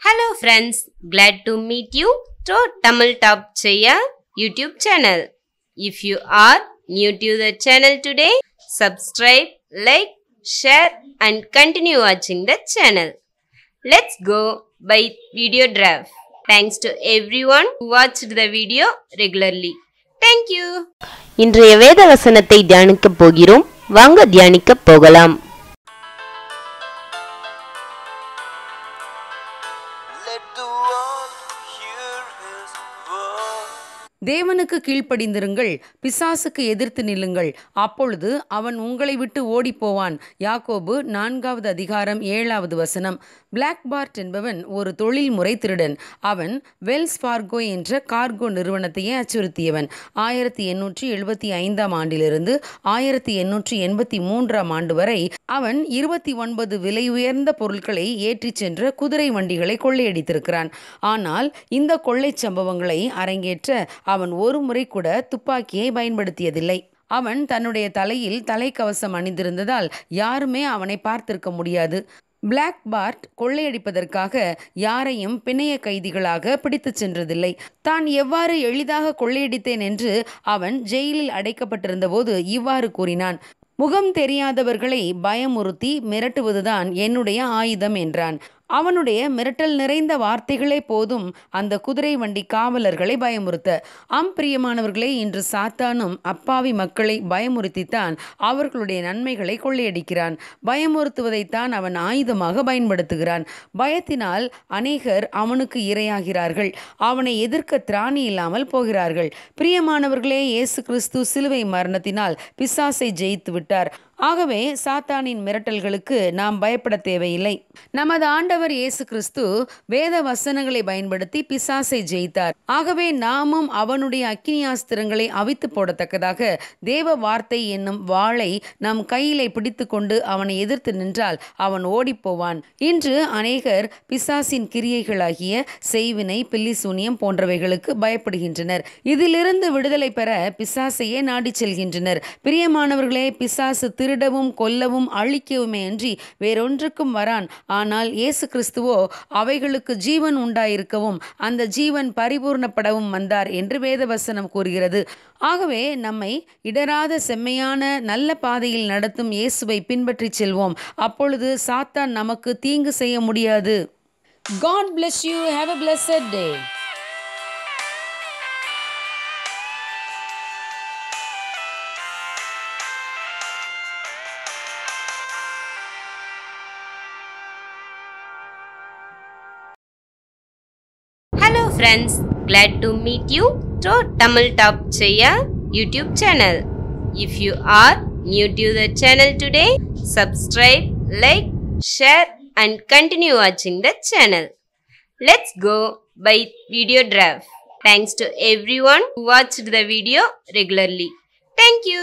Hello friends, glad to meet you to Tamil Top Chaya YouTube channel. If you are new to the channel today, subscribe, like, share and continue watching the channel. Let's go by video draft. Thanks to everyone who watched the video regularly. Thank you இன்றைய வேத வசனத்தை தியானிக்க போகிறோம் வாங்க தியானிக்க போகலாம் Let's do தேவனுக்கு கீழ்ப்படிந்திருங்கள் பிசாசுக்கு எதிர்த்து நில்லுங்கள் அப்பொழுது அவன் உங்களை விட்டு ஓடிப்போவான் யாக்கோபு நான்காவது அதிகாரம் ஏழாவது வசனம் பிளாக் பார்ட் என்பவன் ஒரு தொழில்முறை திருடன் அவன் வெல்ஸ் ஃபார்கோ என்ற கார்கோ நிறுவனத்தையே அச்சுறுத்தியவன் ஆயிரத்தி எண்ணூற்றி எழுபத்தி ஐந்தாம் ஆண்டிலிருந்து ஆயிரத்தி எண்ணூற்றி எண்பத்தி மூன்றாம் ஆண்டு வரை அவன் இருபத்தி ஒன்பது விலை உயர்ந்த பொருட்களை ஏற்றிச் சென்ற குதிரை வண்டிகளை கொள்ளையடித்திருக்கிறான் ஆனால் இந்த கொள்ளை சம்பவங்களை அரங்கேற்ற அவன் ஒரு முறை கூட துப்பாக்கியை பயன்படுத்தியதில்லை அவன் தன்னுடைய தலையில் தலைக்கவசம் அணிந்திருந்ததால் யாருமே அவனை பார்த்திருக்க முடியாது பிளாக் பார்ட் கொள்ளையடிப்பதற்காக யாரையும் பிணைய கைதிகளாக பிடித்துச் சென்றதில்லை தான் எவ்வாறு எளிதாக கொள்ளையடித்தேன் என்று அவன் ஜெயிலில் அடைக்கப்பட்டிருந்த போது இவ்வாறு கூறினான் முகம் தெரியாதவர்களை பயமுறுத்தி மிரட்டுவதுதான் என்னுடைய ஆயுதம் என்றான் அவனுடைய மிரட்டல் நிறைந்த வார்த்தைகளே போதும் அந்த குதிரை வண்டி காவலர்களை பயமுறுத்த ஆம் இன்று சாத்தானும் அப்பாவி மக்களை பயமுறுத்தித்தான் அவர்களுடைய நன்மைகளை கொள்ளையடிக்கிறான் பயமுறுத்துவதைத்தான் அவன் ஆயுதமாக பயன்படுத்துகிறான் பயத்தினால் அநேகர் அவனுக்கு இரையாகிறார்கள் அவனை எதிர்க்க திராணி இல்லாமல் போகிறார்கள் பிரியமானவர்களே இயேசு கிறிஸ்து சிலுவை மரணத்தினால் பிசாசை ஜெயித்து விட்டார் ஆகவே சாத்தானின் மிரட்டல்களுக்கு நாம் பயப்பட தேவையில்லை நமது ஆண்டவர் இயேசு கிறிஸ்து வேத வசனங்களை பயன்படுத்தி பிசாசை ஜெயித்தார் ஆகவே நாமும் அவனுடைய அக்கினியாஸ்திரங்களை அவித்து போடத்தக்கதாக தேவ வார்த்தை என்னும் வாளை நம் கையிலே பிடித்து கொண்டு அவனை எதிர்த்து நின்றால் அவன் ஓடிப்போவான் இன்று அநேகர் பிசாசின் கிரியைகளாகிய செய்வினை பில்லிசூனியம் போன்றவைகளுக்கு பயப்படுகின்றனர் இதிலிருந்து விடுதலை பெற பிசாசையே நாடி செல்கின்றனர் பிரியமானவர்களே பிசாசு திருடவும் கொல்லவும் அழிக்கவுமே அன்றி வேறொன்றுக்கும் வரான் ஆனால் இயேசு கிறிஸ்துவோ அவைகளுக்கு ஜீவன் உண்டாயிருக்கவும் அந்த ஜீவன் பரிபூர்ணப்படவும் வந்தார் என்று வேதவசனம் கூறுகிறது ஆகவே நம்மை இடராத செம்மையான நல்ல பாதையில் நடத்தும் இயேசுவை பின்பற்றி செல்வோம் அப்பொழுது சாத்தான் நமக்கு தீங்கு செய்ய முடியாது God bless you. Have a blessed day. friends, glad to meet you to Tamil Top Chaya YouTube channel. If you are new to the channel today, subscribe, like, share and continue watching the channel. Let's go by video draft. Thanks to everyone who watched the video regularly. Thank you.